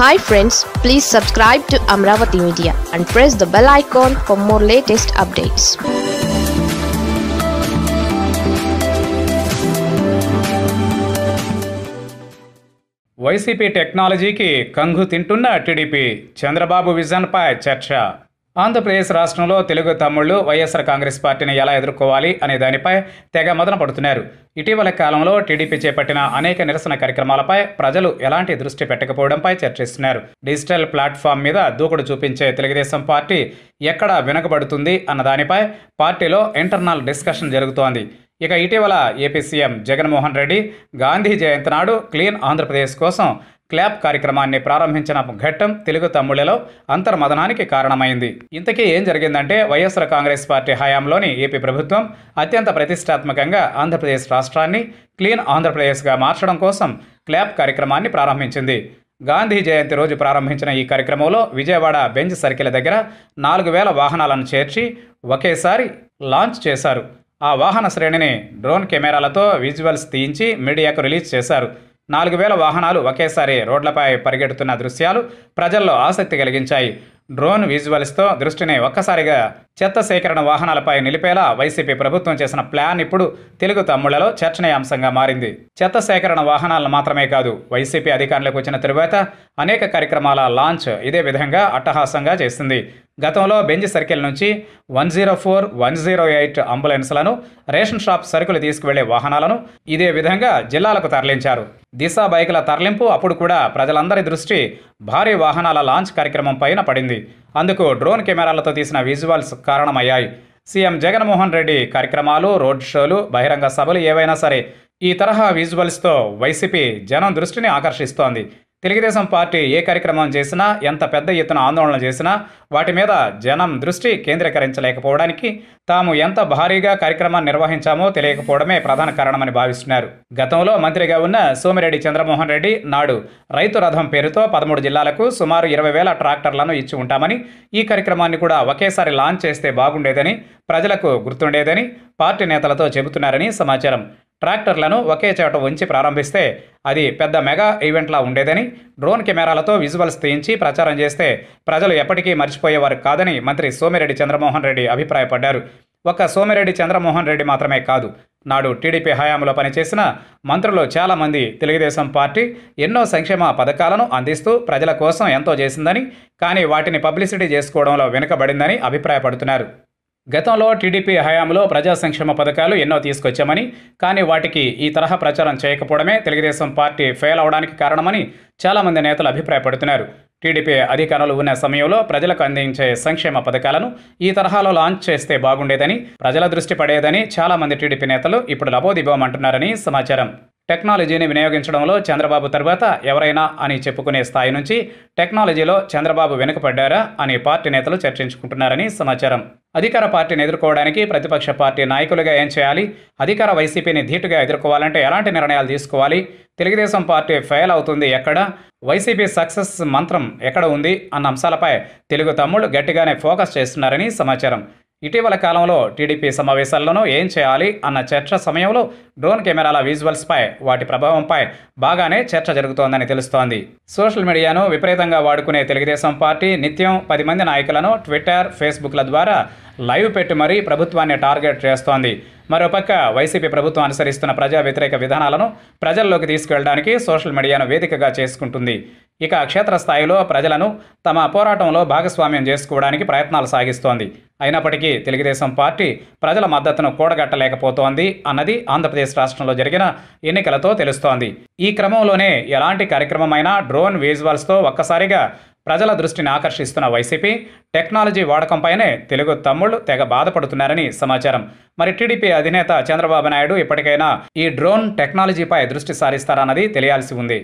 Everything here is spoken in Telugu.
hi friends please subscribe to Amaravati media and press the bell icon for more latest updates YCP టెక్నాలజీకి కంగు తింటున్న టీడీపీ చంద్రబాబు విజన్పై చర్చ ఆంధ్రప్రదేశ్ రాష్ట్రంలో తెలుగు తమ్ముళ్లు వైఎస్ఆర్ కాంగ్రెస్ పార్టీని ఎలా ఎదుర్కోవాలి అనే దానిపై తెగ మదన పడుతున్నారు ఇటీవల కాలంలో టీడీపీ చేపట్టిన అనేక నిరసన కార్యక్రమాలపై ప్రజలు ఎలాంటి దృష్టి పెట్టకపోవడంపై చర్చిస్తున్నారు డిజిటల్ ప్లాట్ఫామ్ మీద దూకుడు చూపించే తెలుగుదేశం పార్టీ ఎక్కడ వెనుకబడుతుంది అన్న దానిపై పార్టీలో ఇంటర్నల్ డిస్కషన్ జరుగుతోంది ఇక ఇటీవల ఏపీ సీఎం జగన్మోహన్ రెడ్డి గాంధీ జయంతి నాడు క్లీన్ ఆంధ్రప్రదేశ్ కోసం క్లాప్ కార్యక్రమాన్ని ప్రారంభించిన ఘట్టం తెలుగు తమ్ముళ్లలో అంతర్మదనానికి కారణమైంది ఇంతకీ ఏం జరిగిందంటే వైఎస్ఆర్ కాంగ్రెస్ పార్టీ హయాంలోని ఏపీ ప్రభుత్వం అత్యంత ప్రతిష్టాత్మకంగా ఆంధ్రప్రదేశ్ రాష్ట్రాన్ని క్లీన్ ఆంధ్రప్రదేశ్గా మార్చడం కోసం క్లాప్ కార్యక్రమాన్ని ప్రారంభించింది గాంధీ జయంతి రోజు ప్రారంభించిన ఈ కార్యక్రమంలో విజయవాడ బెంజ్ సర్కిల్ దగ్గర నాలుగు వేల వాహనాలను చేర్చి ఒకేసారి లాంచ్ చేశారు ఆ వాహన శ్రేణిని డ్రోన్ కెమెరాలతో విజువల్స్ తీయించి మీడియాకు రిలీజ్ చేశారు నాలుగు వేల వాహనాలు ఒకేసారి రోడ్లపై పరిగెడుతున్న దృశ్యాలు ప్రజల్లో ఆసక్తి కలిగించాయి డ్రోన్ విజువల్స్తో దృష్టిని ఒక్కసారిగా చెత్త సేకరణ వాహనాలపై నిలిపేలా వైసీపీ ప్రభుత్వం చేసిన ప్లాన్ ఇప్పుడు తెలుగు తమ్ముళ్లలో చర్చనీయాంశంగా మారింది చెత్త సేకరణ వాహనాలను మాత్రమే కాదు వైసీపీ అధికారులకు వచ్చిన తరువాత అనేక కార్యక్రమాల లాంచ్ ఇదే విధంగా అట్టహాసంగా చేసింది గతంలో బెంజ్ సర్కిల్ నుంచి one zero four one zero eight అంబులెన్స్లను రేషన్ షాప్ సరుకులు తీసుకువెళ్లే వాహనాలను ఇదే విధంగా జిల్లాలకు తరలించారు దిశ బైకుల తరలింపు అప్పుడు కూడా ప్రజలందరి దృష్టి భారీ వాహనాల లాంచ్ కార్యక్రమం పైన పడింది అందుకు డ్రోన్ కెమెరాలతో తీసిన విజువల్స్ కారణమయ్యాయి సీఎం జగన్మోహన్ రెడ్డి కార్యక్రమాలు రోడ్ షోలు బహిరంగ సభలు ఏవైనా సరే ఈ తరహా విజువల్స్తో వైసీపీ జనం దృష్టిని ఆకర్షిస్తోంది తెలుగుదేశం పార్టీ ఏ కార్యక్రమం చేసినా ఎంత పెద్ద ఎత్తున ఆందోళన చేసినా వాటి మీద జనం దృష్టి కేంద్రీకరించలేకపోవడానికి తాము ఎంత భారీగా కార్యక్రమాన్ని నిర్వహించామో తెలియకపోవడమే ప్రధాన కారణమని భావిస్తున్నారు గతంలో మంత్రిగా ఉన్న సోమిరెడ్డి చంద్రమోహన్ రెడ్డి నాడు రైతు రథం పేరుతో పదమూడు జిల్లాలకు సుమారు ఇరవై వేల ట్రాక్టర్లను ఇచ్చి ఉంటామని ఈ కార్యక్రమాన్ని కూడా ఒకేసారి లాంచ్ చేస్తే బాగుండేదని ప్రజలకు గుర్తుండేదని పార్టీ నేతలతో చెబుతున్నారని సమాచారం ట్రాక్టర్లను ఒకే చోట ఉంచి ప్రారంభిస్తే అది పెద్ద మెగా ఈవెంట్లా ఉండేదని డ్రోన్ కెమెరాలతో విజువల్స్ తీయించి ప్రచారం చేస్తే ప్రజలు ఎప్పటికీ మర్చిపోయేవారు కాదని మంత్రి సోమిరెడ్డి చంద్రమోహన్ రెడ్డి అభిప్రాయపడ్డారు ఒక్క సోమిరెడ్డి చంద్రమోహన్ రెడ్డి మాత్రమే కాదు నాడు టీడీపీ హయాంలో పనిచేసిన మంత్రులు చాలామంది తెలుగుదేశం పార్టీ ఎన్నో సంక్షేమ పథకాలను అందిస్తూ ప్రజల కోసం ఎంతో చేసిందని కానీ వాటిని పబ్లిసిటీ చేసుకోవడంలో వెనుకబడిందని అభిప్రాయపడుతున్నారు గతంలో టీడీపీ హయాంలో ప్రజా సంక్షేమ పథకాలు ఎన్నో తీసుకొచ్చామని కానీ వాటికి ఈ తరహా ప్రచారం చేయకపోవడమే తెలుగుదేశం పార్టీ ఫెయిల్ అవడానికి కారణమని చాలామంది నేతలు అభిప్రాయపడుతున్నారు టీడీపీ అధికారులు ఉన్న సమయంలో ప్రజలకు అందించే సంక్షేమ పథకాలను ఈ తరహాలో లాంచ్ చేస్తే బాగుండేదని ప్రజల దృష్టి పడేదని చాలామంది టీడీపీ నేతలు ఇప్పుడు లబోదిబోమంటున్నారని సమాచారం టెక్నాలజీని వినియోగించడంలో చంద్రబాబు తర్వాత ఎవరైనా అని చెప్పుకునే స్థాయి నుంచి టెక్నాలజీలో చంద్రబాబు వెనుకపడ్డారా అని పార్టీ నేతలు చర్చించుకుంటున్నారని సమాచారం అధికార పార్టీని ఎదుర్కోవడానికి ప్రతిపక్ష పార్టీ నాయకులుగా ఏం చేయాలి అధికార వైసీపీని ధీటుగా ఎదుర్కోవాలంటే ఎలాంటి నిర్ణయాలు తీసుకోవాలి తెలుగుదేశం పార్టీ ఫెయిల్ అవుతుంది ఎక్కడ వైసీపీ సక్సెస్ మంత్రం ఎక్కడ ఉంది అన్న అంశాలపై తెలుగు తమ్ముళ్ళు గట్టిగానే ఫోకస్ చేస్తున్నారని సమాచారం ఇటీవల కాలంలో టీడీపీ సమావేశాల్లోనూ ఏం చేయాలి అన్న చర్చ సమయంలో డ్రోన్ కెమెరాల విజువల్స్పై వాటి ప్రభావంపై బాగానే చర్చ జరుగుతోందని తెలుస్తోంది సోషల్ మీడియాను విపరీతంగా వాడుకునే తెలుగుదేశం పార్టీ నిత్యం పది మంది నాయకులను ట్విట్టర్ ఫేస్బుక్ల ద్వారా లైవ్ పెట్టి మరీ ప్రభుత్వాన్ని టార్గెట్ చేస్తోంది మరోపక్క వైసీపీ ప్రభుత్వం అనుసరిస్తున్న ప్రజా వ్యతిరేక విధానాలను ప్రజల్లోకి తీసుకెళ్లడానికి సోషల్ మీడియాను వేదికగా చేసుకుంటుంది ఇక క్షేత్రస్థాయిలో ప్రజలను తమ పోరాటంలో భాగస్వామ్యం చేసుకోవడానికి ప్రయత్నాలు సాగిస్తోంది అయినప్పటికీ తెలుగుదేశం పార్టీ ప్రజల మద్దతును కూడగట్టలేకపోతోంది అన్నది ఆంధ్రప్రదేశ్ రాష్ట్రంలో జరిగిన ఎన్నికలతో తెలుస్తోంది ఈ క్రమంలోనే ఎలాంటి కార్యక్రమమైనా డ్రోన్ విజువల్స్తో ఒక్కసారిగా ప్రజల దృష్టిని ఆకర్షిస్తున్న వైసీపీ టెక్నాలజీ వాడకంపైనే తెలుగు తమ్ముళ్లు తెగ బాధపడుతున్నారని సమాచారం మరి టీడీపీ అధినేత చంద్రబాబు నాయుడు ఇప్పటికైనా ఈ డ్రోన్ టెక్నాలజీపై దృష్టి సారిస్తారన్నది తెలియాల్సి ఉంది